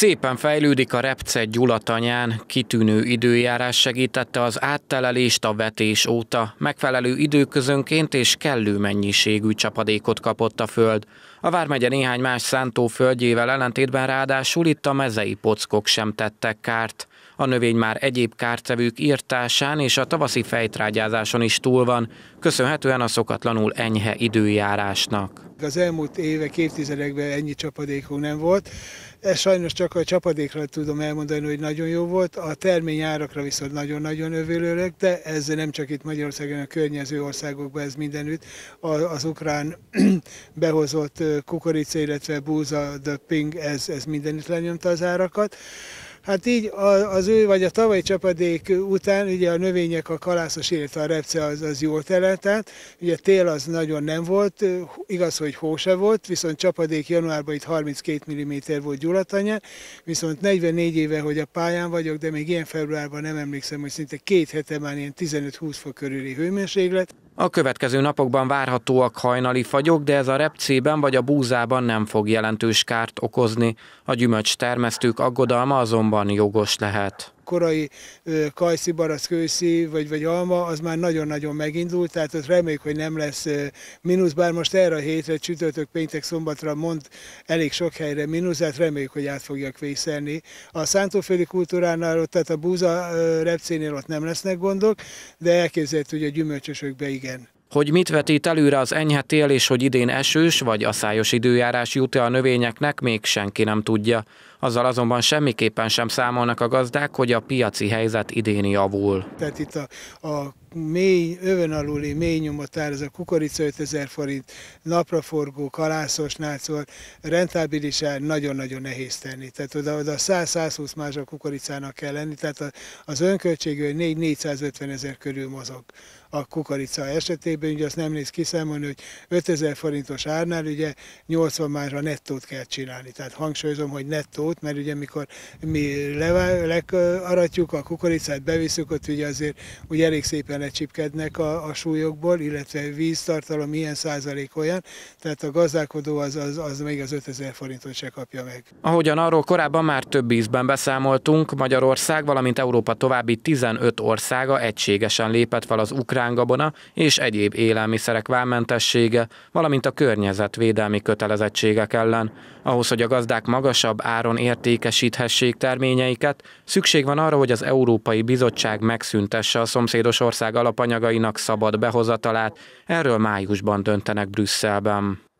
Szépen fejlődik a Repce Gyulatanyán, kitűnő időjárás segítette az áttelelést a vetés óta, megfelelő időközönként és kellő mennyiségű csapadékot kapott a föld. A Vármegye néhány más szántóföldjével ellentétben ráadásul itt a mezei pockok sem tettek kárt. A növény már egyéb kártevők írtásán és a tavaszi fejtrágyázáson is túl van, köszönhetően a szokatlanul enyhe időjárásnak. Az elmúlt évek, évtizedekben ennyi csapadékunk nem volt. Ez sajnos csak a csapadékra tudom elmondani, hogy nagyon jó volt, a termény árakra viszont nagyon-nagyon övölőleg, de ez nem csak itt Magyarországon, a környező országokban, ez mindenütt. Az ukrán behozott kukorica, illetve búza döpping, ez, ez mindenütt lenyomta az árakat. Hát így az ő vagy a tavalyi csapadék után ugye a növények, a kalászos, illetve a repce az, az jól teleltát. Ugye tél az nagyon nem volt, igaz, hogy hó se volt, viszont csapadék januárban itt 32 mm volt gyulatanya, viszont 44 éve, hogy a pályán vagyok, de még ilyen februárban nem emlékszem, hogy szinte két hete már ilyen 15-20 fok körüli hőmérséklet. A következő napokban várhatóak hajnali fagyok, de ez a repcében vagy a búzában nem fog jelentős kárt okozni. A gyümölcs termesztők aggodalma azonban jogos lehet korai kajszi, barasz, kőszi, vagy, vagy alma, az már nagyon-nagyon megindult, tehát ott reméljük, hogy nem lesz mínusz, bár most erre a hétre, csütörtök, péntek, szombatra mond elég sok helyre mínusz, hát reméljük, hogy át fogják vészelni. A szántóféli kultúránál, ott, tehát a búza repcénél ott nem lesznek gondok, de elképzelhető, hogy a gyümölcsösökbe igen. Hogy mit vetít előre az enyhe tél, és hogy idén esős vagy aszályos időjárás jut-e a növényeknek, még senki nem tudja. Azzal azonban semmiképpen sem számolnak a gazdák, hogy a piaci helyzet idén javul. Tehát itt a, a mély, öven aluli mély nyomotár, ez a kukorica 5000 forint, napraforgó, kalászosnál, szóval rentábilisán nagyon-nagyon nehéz tenni. Tehát oda-oda 100-120 más a kukoricának kell lenni, tehát az önköltségű 4-450 ezer körül mozog a kukorica esetében, ugye azt nem néz kiszámolni, hogy 5000 forintos árnál ugye 80 másra nettót kell csinálni. Tehát hangsúlyozom, hogy nettót, mert ugye mikor mi lekaratjuk a kukoricát, beviszük, ott ugye azért ugye elég szépen belecsipkednek a, a súlyokból, illetve víztartalom ilyen százalék olyan, tehát a gazdálkodó az, az, az még az 5000 forintot se kapja meg. Ahogyan arról korábban már több ízben beszámoltunk, Magyarország, valamint Európa további 15 országa egységesen lépett fel az ukrán gabona és egyéb élelmiszerek vámmentessége, valamint a környezetvédelmi kötelezettségek ellen. Ahhoz, hogy a gazdák magasabb áron értékesíthessék terményeiket, szükség van arra, hogy az Európai Bizottság megszüntesse a szomszédos ország alapanyagainak szabad behozatalát, erről májusban döntenek Brüsszelben.